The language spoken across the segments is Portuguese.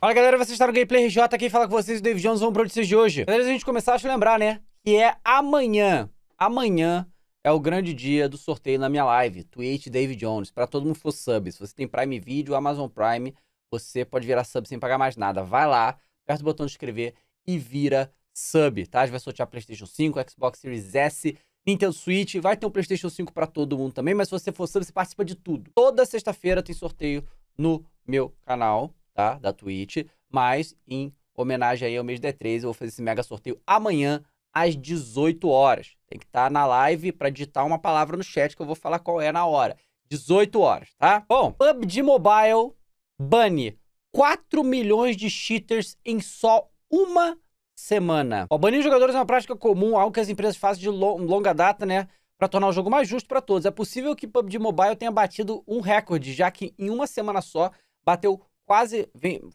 Fala galera, vocês estão no Gameplay RJ aqui, fala com vocês, o David Jones, vamos para notícias de hoje. Galera, a gente começar, deixa eu lembrar, né, que é amanhã, amanhã é o grande dia do sorteio na minha live, Twitch David Jones, para todo mundo for sub. Se você tem Prime Video, Amazon Prime, você pode virar sub sem pagar mais nada. Vai lá, aperta o botão de inscrever e vira sub, tá? A gente vai sortear PlayStation 5, Xbox Series S, Nintendo Switch, vai ter um PlayStation 5 para todo mundo também, mas se você for sub, você participa de tudo. Toda sexta-feira tem sorteio no meu canal, tá? Da Twitch. Mas, em homenagem aí ao mês de 13, eu vou fazer esse mega sorteio amanhã, às 18 horas. Tem que estar tá na live para digitar uma palavra no chat que eu vou falar qual é na hora. 18 horas, tá? Bom, PUBG Mobile bane 4 milhões de cheaters em só uma semana. Ó, banir jogadores é uma prática comum, algo que as empresas fazem de longa data, né? Para tornar o jogo mais justo para todos. É possível que PUBG Mobile tenha batido um recorde, já que em uma semana só bateu quase.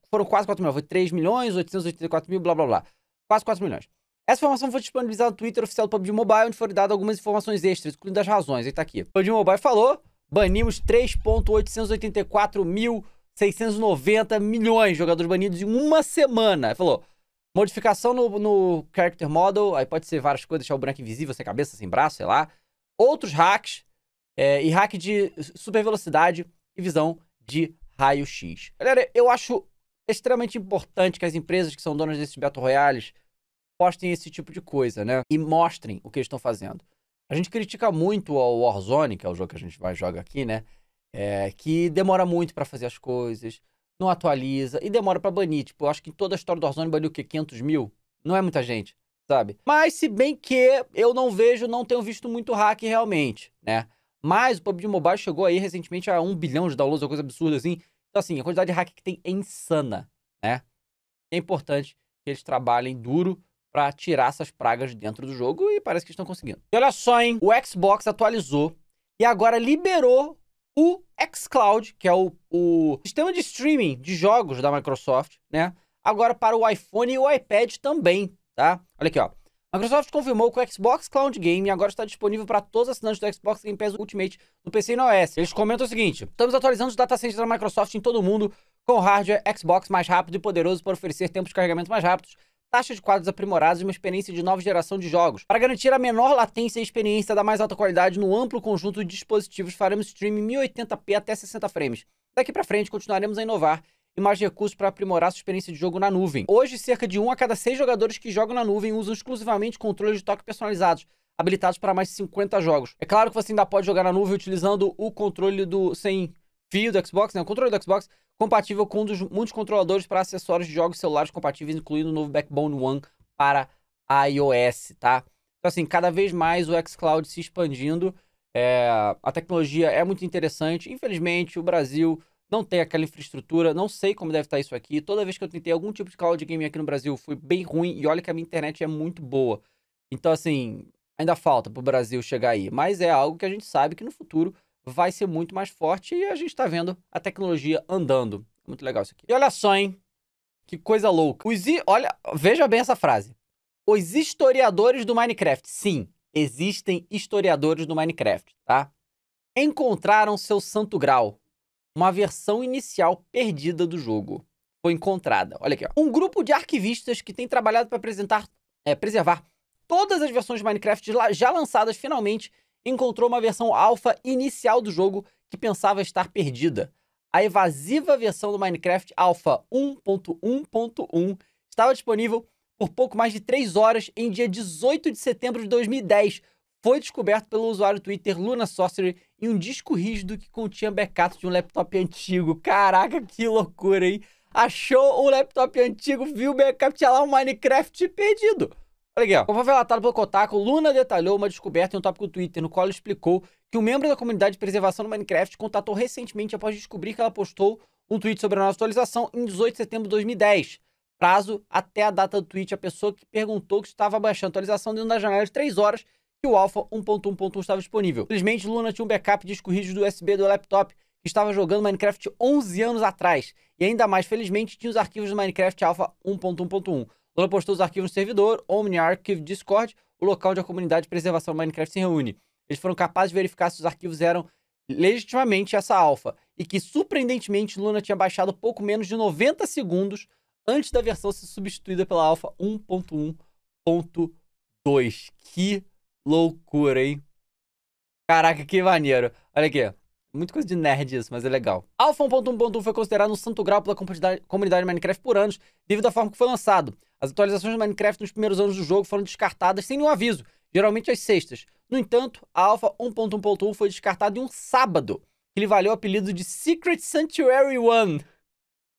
Foram quase 4 milhões. Foi 3 milhões, 884 mil, blá blá blá. Quase 4 milhões. Essa informação foi disponibilizada no Twitter oficial do PUBG Mobile, onde foram dadas algumas informações extras, incluindo as razões. Ele tá aqui. O PUBG Mobile falou: banimos mil 690 milhões de jogadores banidos em uma semana. Ele falou. Modificação no, no character model, aí pode ser várias coisas, deixar o branco invisível, sem cabeça, sem braço, sei lá. Outros hacks, é, e hack de super velocidade e visão de raio-x. Galera, eu acho extremamente importante que as empresas que são donas desses Battle Royales postem esse tipo de coisa, né? E mostrem o que eles estão fazendo. A gente critica muito o Warzone, que é o jogo que a gente vai jogar aqui, né? É, que demora muito para fazer as coisas, não atualiza e demora para banir. Tipo, eu acho que em toda a história do Warzone baniu o quê? 500 mil? Não é muita gente, sabe? Mas se bem que eu não vejo, não tenho visto muito hack realmente, né? Mas o PUBG Mobile chegou aí recentemente a 1 bilhão de downloads, uma coisa absurda assim. Então, assim, a quantidade de hack que tem é insana, né? É importante que eles trabalhem duro para tirar essas pragas dentro do jogo e parece que estão conseguindo. E olha só, hein? O Xbox atualizou e agora liberou o xCloud, que é o, o sistema de streaming de jogos da Microsoft, né? Agora para o iPhone e o iPad também, tá? Olha aqui, ó. Microsoft confirmou que o Xbox Cloud Game agora está disponível para todos os assinantes do Xbox Game Pass Ultimate no PC e no OS. Eles comentam o seguinte: estamos atualizando os data centers da Microsoft em todo o mundo com hardware Xbox mais rápido e poderoso para oferecer tempos de carregamento mais rápidos, taxas de quadros aprimorados e uma experiência de nova geração de jogos, para garantir a menor latência e experiência da mais alta qualidade no amplo conjunto de dispositivos, faremos streaming 1080p até 60 frames. Daqui para frente, continuaremos a inovar e mais recursos para aprimorar sua experiência de jogo na nuvem. Hoje, cerca de um a cada seis jogadores que jogam na nuvem usam exclusivamente controles de toque personalizados, habilitados para mais de 50 jogos. É claro que você ainda pode jogar na nuvem utilizando o controle do sem fio do Xbox, né? O controle do Xbox compatível com um dos muitos controladores para acessórios de jogos celulares compatíveis, incluindo o novo Backbone One para iOS, tá? Então, assim, cada vez mais o xCloud se expandindo. É... a tecnologia é muito interessante. Infelizmente, o Brasil não tem aquela infraestrutura, não sei como deve estar tá isso aqui. Toda vez que eu tentei algum tipo de cloud game aqui no Brasil, foi bem ruim e olha que a minha internet é muito boa. Então, assim, ainda falta para o Brasil chegar aí, mas é algo que a gente sabe que no futuro vai ser muito mais forte e a gente está vendo a tecnologia andando. Muito legal isso aqui. E olha só, hein? Que coisa louca. Os i... Olha, veja bem essa frase. Os historiadores do Minecraft. Sim, existem historiadores do Minecraft, tá? Encontraram seu santo grau uma versão inicial perdida do jogo foi encontrada. Olha aqui, ó. Um grupo de arquivistas que tem trabalhado para é, preservar todas as versões de Minecraft já lançadas finalmente encontrou uma versão alfa inicial do jogo que pensava estar perdida. A evasiva versão do Minecraft Alpha 1.1.1 estava disponível por pouco mais de 3 horas em dia 18 de setembro de 2010. Foi descoberto pelo usuário Twitter Luna Sorcery em um disco rígido que continha backup de um laptop antigo. Caraca, que loucura, hein? Achou o laptop antigo, viu o backup, tinha lá o um Minecraft perdido. Olha aqui, ó. Conforme relatado pelo Kotaku, Luna detalhou uma descoberta em um tópico do Twitter, no qual explicou que um membro da comunidade de preservação do Minecraft contatou recentemente após descobrir que ela postou um tweet sobre a nova atualização em 18 de setembro de 2010. Prazo até a data do tweet, a pessoa que perguntou que estava baixando a atualização dentro da janela de 3 horas que o Alpha 1.1.1 estava disponível. Felizmente, Luna tinha um backup de escorridos do USB do laptop que estava jogando Minecraft 11 anos atrás. E ainda mais, felizmente, tinha os arquivos do Minecraft Alpha 1.1.1. Luna postou os arquivos no servidor, OmniArchive Discord, o local onde a comunidade de preservação do Minecraft se reúne. Eles foram capazes de verificar se os arquivos eram legitimamente essa alfa, e que surpreendentemente Luna tinha baixado pouco menos de 90 segundos antes da versão ser substituída pela alfa 1.1.2. Que loucura, hein? Caraca, que maneiro. Olha aqui. Muita coisa de nerd isso, mas é legal. Alpha 1.1.1 foi considerado um santo grau pela comunidade Minecraft por anos, devido à forma que foi lançado. As atualizações do Minecraft nos primeiros anos do jogo foram descartadas sem nenhum aviso, geralmente às sextas. No entanto, a Alpha 1.1.1 foi descartada em um sábado, que lhe valeu o apelido de Secret Sanctuary One.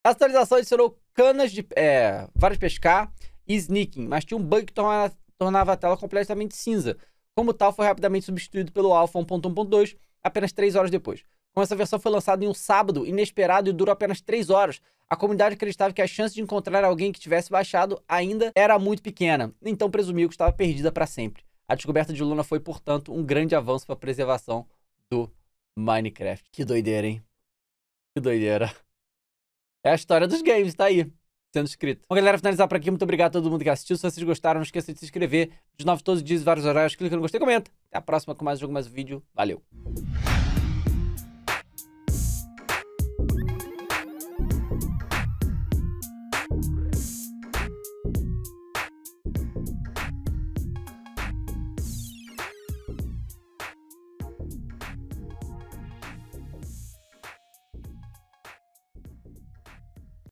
A atualização adicionou canas de é, vários pescar e sneaking, mas tinha um bug que tornava a tela completamente cinza. Como tal, foi rapidamente substituído pelo Alpha 1.1.2 apenas 3 horas depois. Como essa versão foi lançada em um sábado inesperado e durou apenas 3 horas, a comunidade acreditava que a chance de encontrar alguém que tivesse baixado ainda era muito pequena, então presumiu que estava perdida para sempre. A descoberta de Luna foi, portanto, um grande avanço para a preservação do Minecraft. Que doideira, hein? Que doideira. É a história dos games, tá aí sendo inscrito. Bom, galera, finalizar por aqui. Muito obrigado a todo mundo que assistiu. Se vocês gostaram, não esqueça de se inscrever. De novo, todos os dias, vários horários. Clica no gostei, comenta. Até a próxima com mais jogo, mais vídeo. Valeu!